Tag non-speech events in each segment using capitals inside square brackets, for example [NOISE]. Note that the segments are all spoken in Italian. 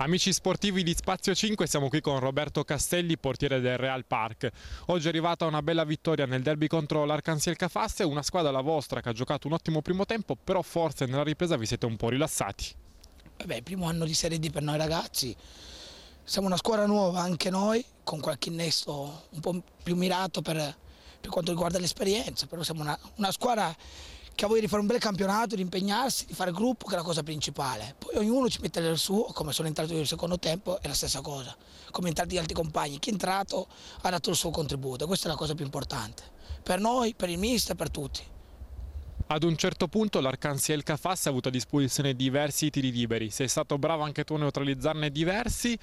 Amici sportivi di Spazio 5, siamo qui con Roberto Castelli, portiere del Real Park. Oggi è arrivata una bella vittoria nel derby contro l'Arcansiel Cafasse, una squadra la vostra che ha giocato un ottimo primo tempo, però forse nella ripresa vi siete un po' rilassati. Vabbè, eh primo anno di Serie D per noi ragazzi. Siamo una squadra nuova anche noi, con qualche innesto un po' più mirato per, per quanto riguarda l'esperienza, però siamo una, una squadra che ha voglia di fare un bel campionato, di impegnarsi, di fare gruppo, che è la cosa principale. Poi ognuno ci mette del suo, come sono entrato io nel secondo tempo, è la stessa cosa. Come entrati gli altri compagni, chi è entrato ha dato il suo contributo, questa è la cosa più importante. Per noi, per il mister, per tutti. Ad un certo punto l'Arcanziel Cafas ha avuto a disposizione diversi tiri liberi, sei stato bravo anche tu a neutralizzarne diversi,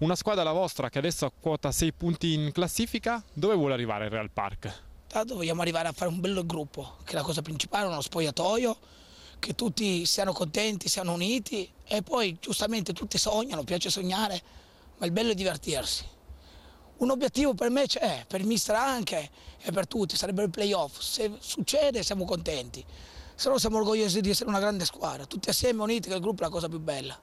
una squadra la vostra che adesso ha quota 6 punti in classifica, dove vuole arrivare il Real Park? Tanto vogliamo arrivare a fare un bello gruppo, che è la cosa principale, uno spogliatoio, che tutti siano contenti, siano uniti e poi giustamente tutti sognano, piace sognare, ma il bello è divertirsi. Un obiettivo per me c'è, per il mister anche e per tutti, sarebbe il playoff. Se succede siamo contenti, se no siamo orgogliosi di essere una grande squadra, tutti assieme uniti che il gruppo è la cosa più bella.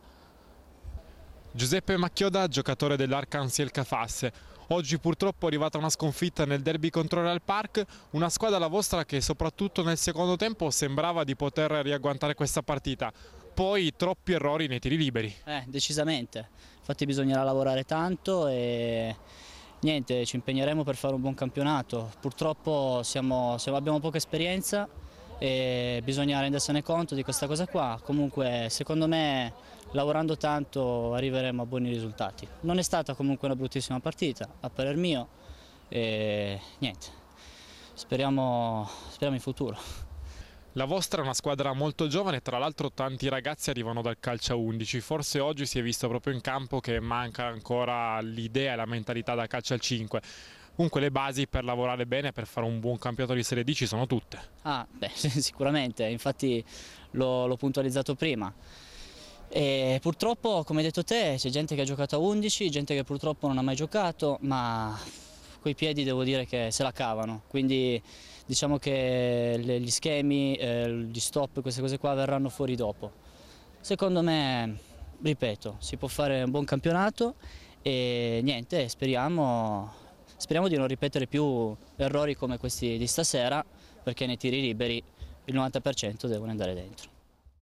Giuseppe Macchioda, giocatore dell'Arcansiel Cafasse, Oggi purtroppo è arrivata una sconfitta nel derby contro Real Park, una squadra la vostra che soprattutto nel secondo tempo sembrava di poter riagguantare questa partita. Poi troppi errori nei tiri liberi. Eh, decisamente. Infatti bisognerà lavorare tanto e niente, ci impegneremo per fare un buon campionato. Purtroppo siamo, siamo, abbiamo poca esperienza e bisogna rendersene conto di questa cosa qua, comunque secondo me lavorando tanto arriveremo a buoni risultati. Non è stata comunque una bruttissima partita, a parer mio, e niente, speriamo, speriamo in futuro. La vostra è una squadra molto giovane, tra l'altro tanti ragazzi arrivano dal calcio a 11, forse oggi si è visto proprio in campo che manca ancora l'idea e la mentalità da calcio al 5 comunque le basi per lavorare bene, per fare un buon campionato di Serie D ci sono tutte. Ah, beh, [LAUGHS] sicuramente, infatti l'ho puntualizzato prima. E purtroppo, come hai detto te, c'è gente che ha giocato a 11, gente che purtroppo non ha mai giocato, ma coi piedi devo dire che se la cavano. Quindi diciamo che gli schemi, eh, gli stop, queste cose qua verranno fuori dopo. Secondo me, ripeto, si può fare un buon campionato e niente, speriamo Speriamo di non ripetere più errori come questi di stasera perché nei tiri liberi il 90% devono andare dentro.